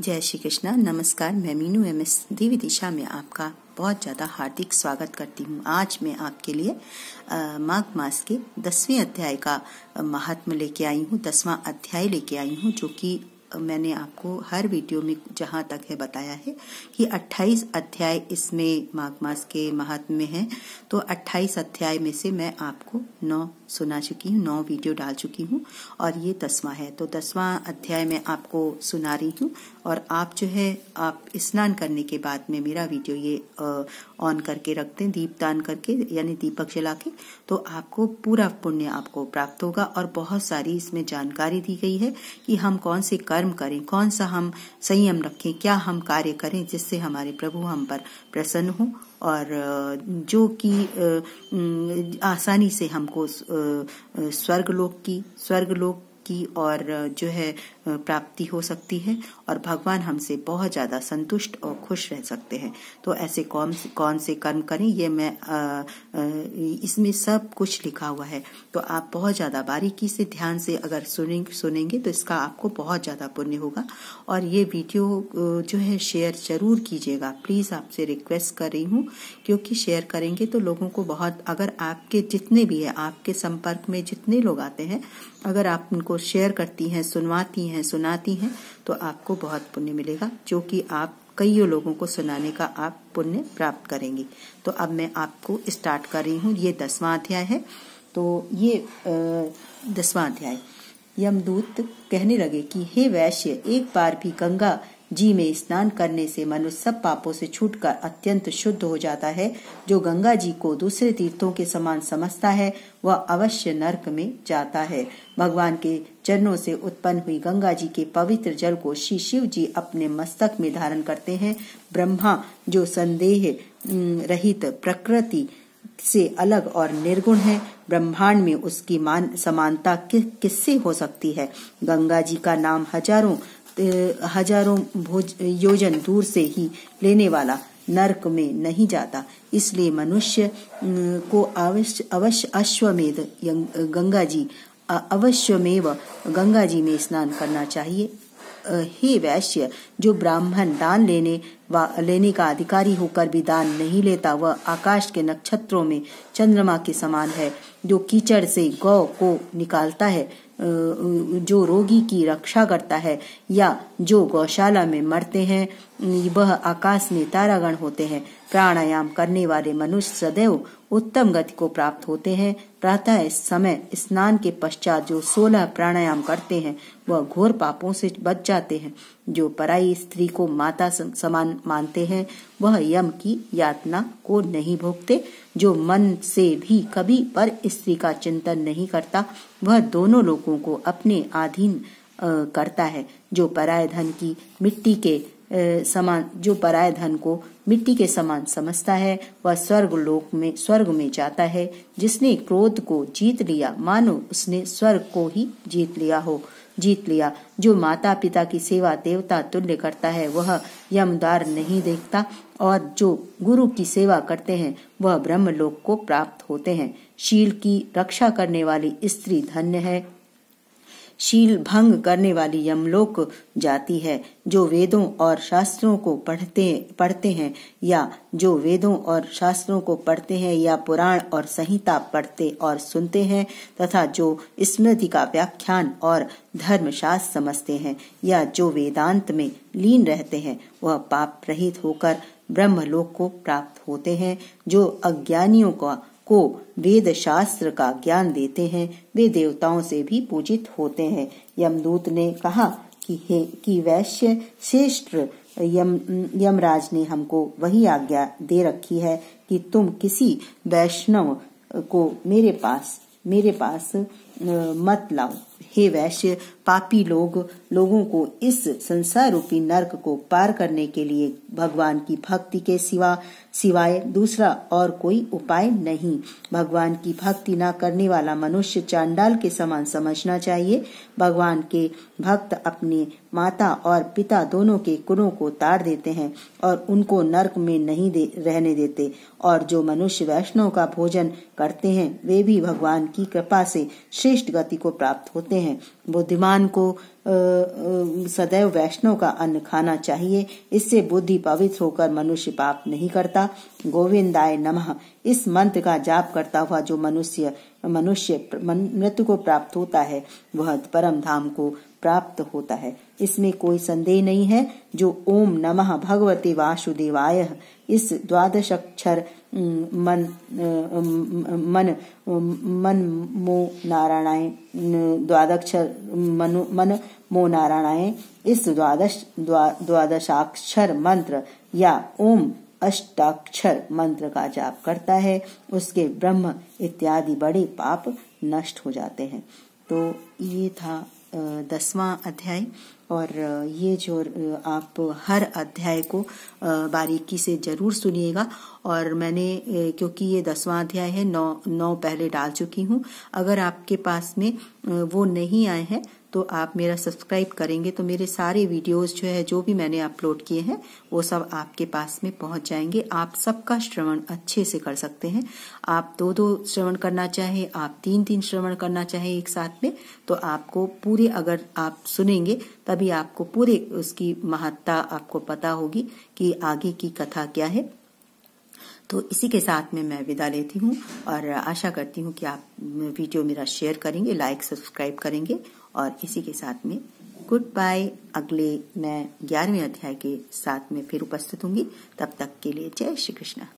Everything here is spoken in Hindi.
जय श्री कृष्णा नमस्कार मैं मीनू एम एस देवी दिशा में आपका बहुत ज़्यादा हार्दिक स्वागत करती हूँ आज मैं आपके लिए माघ मास के दसवें अध्याय का महात्म लेके आई हूँ दसवां अध्याय लेके आई हूँ जो कि मैंने आपको हर वीडियो में जहाँ तक है बताया है कि 28 अध्याय इसमें माघ मास के महात्म में है तो 28 अध्याय में से मैं आपको नौ सुना चुकी हूँ नौ वीडियो डाल चुकी हूँ और ये दसवां है तो दसवां अध्याय मैं आपको सुना रही हूँ और आप जो है आप स्नान करने के बाद में मेरा वीडियो ये ऑन करके रखते हैं दीप दान करके यानी दीपक जला के तो आपको पूरा पुण्य आपको प्राप्त होगा और बहुत सारी इसमें जानकारी दी गई है कि हम कौन से कर्म करें कौन सा हम संयम रखें क्या हम कार्य करें जिससे हमारे प्रभु हम पर प्रसन्न हो और जो कि आसानी से हमको स्वर्गलोक की स्वर्गलोक की और जो है प्राप्ति हो सकती है और भगवान हमसे बहुत ज़्यादा संतुष्ट और खुश रह सकते हैं तो ऐसे कौन से कौन से कर्म करें ये मैं इसमें सब कुछ लिखा हुआ है तो आप बहुत ज़्यादा बारीकी से ध्यान से अगर सुने सुनेंगे तो इसका आपको बहुत ज़्यादा पुण्य होगा और ये वीडियो जो है शेयर ज़रूर कीजिएगा प्लीज़ आपसे रिक्वेस्ट कर रही हूँ क्योंकि शेयर करेंगे तो लोगों को बहुत अगर आपके जितने भी है आपके संपर्क में जितने लोग आते हैं अगर आप उनको शेयर करती हैं सुनवाती हैं हैं सुनाती हैं तो आपको बहुत पुण्य मिलेगा जो कि आप कई लोगों को सुनाने का आप पुण्य प्राप्त करेंगे तो अब मैं आपको स्टार्ट कर रही हूँ ये दसवां अध्याय है तो ये दसवां अध्याय यमदूत कहने लगे कि हे वैश्य एक बार भी गंगा जी में स्नान करने से मनुष्य सब पापों से छूटकर अत्यंत शुद्ध हो जाता है जो गंगा जी को दूसरे तीर्थों के समान समझता है वह अवश्य नरक में जाता है भगवान के चरणों से उत्पन्न हुई गंगा जी के पवित्र जल को श्री शिव जी अपने मस्तक में धारण करते हैं ब्रह्मा जो संदेह रहित प्रकृति से अलग और निर्गुण है ब्रह्मांड में उसकी मान समानता कि, किससे हो सकती है गंगा जी का नाम हजारों हजारों भोज योजन दूर से ही लेने वाला नरक में नहीं जाता इसलिए मनुष्य को अवश्य अवश्य अश्वमेध गंगा जी अवश्यमेव गंगा जी में स्नान करना चाहिए हे वैश्य जो ब्राह्मण दान लेने व अलेनी का अधिकारी होकर भी दान नहीं लेता वह आकाश के नक्षत्रों में चंद्रमा के समान है जो कीचड़ से गौ को निकालता है जो रोगी की रक्षा करता है या जो गौशाला में मरते हैं वह आकाश में तारागण होते हैं प्राणायाम करने वाले मनुष्य सदैव उत्तम गति को प्राप्त होते हैं प्रातः इस समय स्नान के पश्चात जो सोलह प्राणायाम करते हैं वह घोर पापों से बच जाते हैं जो पराई स्त्री को माता समान मानते हैं वह यम की यातना को नहीं भोगते जो मन से भी कभी पर स्त्री का चिंतन नहीं करता वह दोनों लोगों को अपने अधीन करता है जो पराय धन की मिट्टी के समान जो पराय धन को मिट्टी के समान समझता है वह स्वर्ग लोक में स्वर्ग में जाता है जिसने क्रोध को जीत लिया मानो उसने स्वर्ग को ही जीत लिया हो जीत लिया जो माता पिता की सेवा देवता तुल्य करता है वह यमदार नहीं देखता और जो गुरु की सेवा करते हैं वह ब्रह्मलोक को प्राप्त होते हैं शील की रक्षा करने वाली स्त्री धन्य है शील भंग करने वाली यमलोक जाती है जो वेदों और शास्त्रों को पढ़ते पढ़ते हैं या जो वेदों और शास्त्रों को पढ़ते हैं या पुराण और संहिता पढ़ते और सुनते हैं तथा जो स्मृति का व्याख्यान और धर्मशास्त्र समझते हैं या जो वेदांत में लीन रहते हैं वह पाप रहित होकर ब्रह्मलोक को प्राप्त होते हैं जो अज्ञानियों का को वेद शास्त्र का ज्ञान देते हैं वे देवताओं से भी पूजित होते हैं यमदूत ने कहा कि हे कि वैश्य श्रेष्ठ यम यमराज ने हमको वही आज्ञा दे रखी है कि तुम किसी वैष्णव को मेरे पास मेरे पास मत लाओ हे वैश्य पापी लोग लोगों को इस संसार रूपी नरक को पार करने के लिए भगवान की भक्ति के सिवा सिवाय दूसरा और कोई उपाय नहीं भगवान की भक्ति ना करने वाला मनुष्य चांडाल के समान समझना चाहिए भगवान के भक्त अपने माता और पिता दोनों के कुरों को तार देते हैं और उनको नरक में नहीं दे, रहने देते और जो मनुष्य वैष्णव का भोजन करते हैं वे भी भगवान की कृपा से श्रेष्ठ गति को प्राप्त होते हैं बुद्धिमान भगवान को सदैव वैष्णव का अन्न खाना चाहिए इससे बुद्धि पवित्र होकर मनुष्य पाप नहीं करता गोविंदाय नमः इस मंत्र का जाप करता हुआ जो मनुष्य मनुष्य मृत्यु को प्राप्त होता है वह परम धाम को प्राप्त होता है इसमें कोई संदेह नहीं है जो ओम नमः भगवते वासुदेवाय इस द्वादश अक्षर मन मन मन मो नारायण द्वादश मनु मन मो नारायण इस द्वादश द्वा, द्वादशाक्षर मंत्र या ओम अष्टाक्षर मंत्र का जाप करता है उसके ब्रह्म इत्यादि बड़े पाप नष्ट हो जाते हैं तो ये था दसवां अध्याय और ये जो आप हर अध्याय को बारीकी से जरूर सुनिएगा और मैंने क्योंकि ये दसवां अध्याय है नौ नौ पहले डाल चुकी हूँ अगर आपके पास में वो नहीं आए हैं तो आप मेरा सब्सक्राइब करेंगे तो मेरे सारे वीडियोस जो है जो भी मैंने अपलोड किए हैं वो सब आपके पास में पहुंच जाएंगे आप सबका श्रवण अच्छे से कर सकते हैं आप दो दो श्रवण करना चाहे आप तीन तीन श्रवण करना चाहे एक साथ में तो आपको पूरे अगर आप सुनेंगे तभी आपको पूरे उसकी महत्ता आपको पता होगी कि आगे की कथा क्या है तो इसी के साथ में मैं विदा लेती हूँ और आशा करती हूँ कि आप वीडियो मेरा शेयर करेंगे लाइक सब्सक्राइब करेंगे और इसी के साथ में गुड बाय अगले मैं ग्यारहवें अध्याय के साथ में फिर उपस्थित होंगी तब तक के लिए जय श्री कृष्ण